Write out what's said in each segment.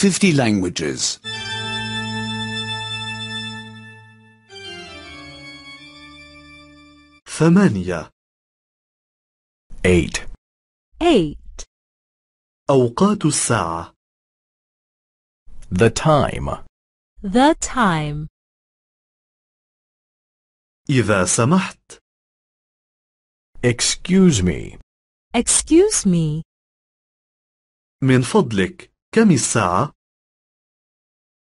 50 languages. ثمانية eight eight أوقات الساعة the time the time إذا سمحت excuse me excuse me من فضلك كم الساعة?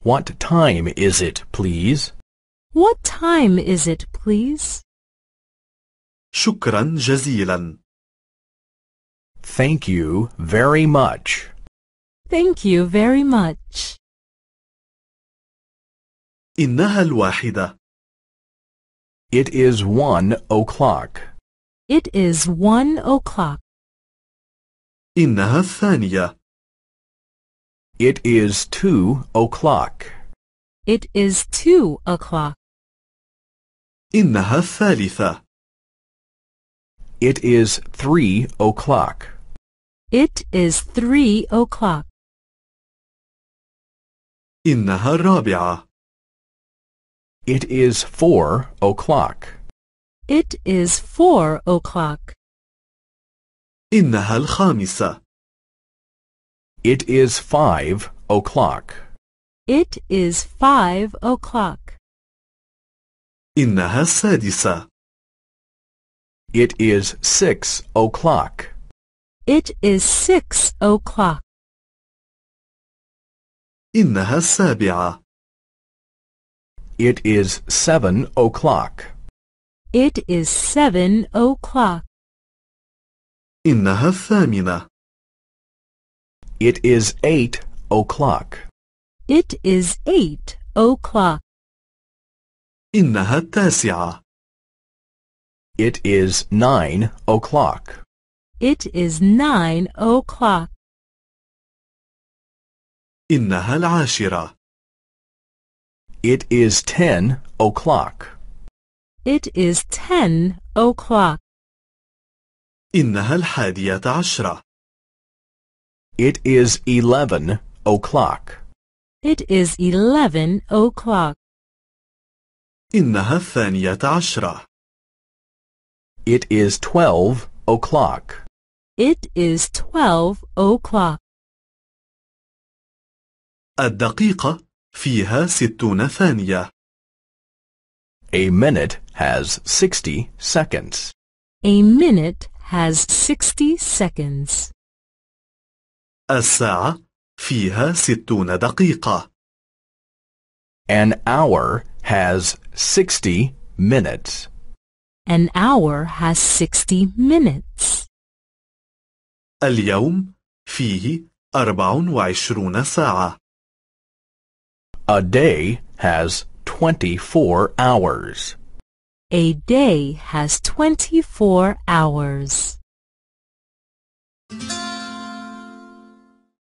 What time is it, please? What time is it, please? شكرا جزيلا. Thank you very much. Thank you very much. إنها الواحدة. It is one o'clock. It is one o'clock. إنها الثانية. It is two o'clock. It is two o'clock. إنها الثالثة. It is three o'clock. It is three o'clock. إنها الرابعة. It is four o'clock. It is four o'clock. إنها الخامسة. It is five o'clock. It is five o'clock. إنها السادسة. It is six o'clock. It is six o'clock. إنها السابعة. It is seven o'clock. It is seven o'clock. إنها الثامنة. It is eight o'clock. It is eight o'clock. إنها التاسعة. It is nine o'clock. It is nine o'clock. إنها العاشرة. It is ten o'clock. It is ten o'clock. إنها الحادية عشرة. It is eleven o'clock. It is eleven o'clock. إنها الثانية عشرة. It is twelve o'clock. It is twelve o'clock. الدقيقة فيها ستون ثانية. A minute has 60 seconds. A minute has 60 seconds. الساعة فيها ستون دقيقة. An hour has 60 minutes. An hour has 60 minutes. اليوم فيه 24 ساعة. A day has 24 hours. A day has 24 hours.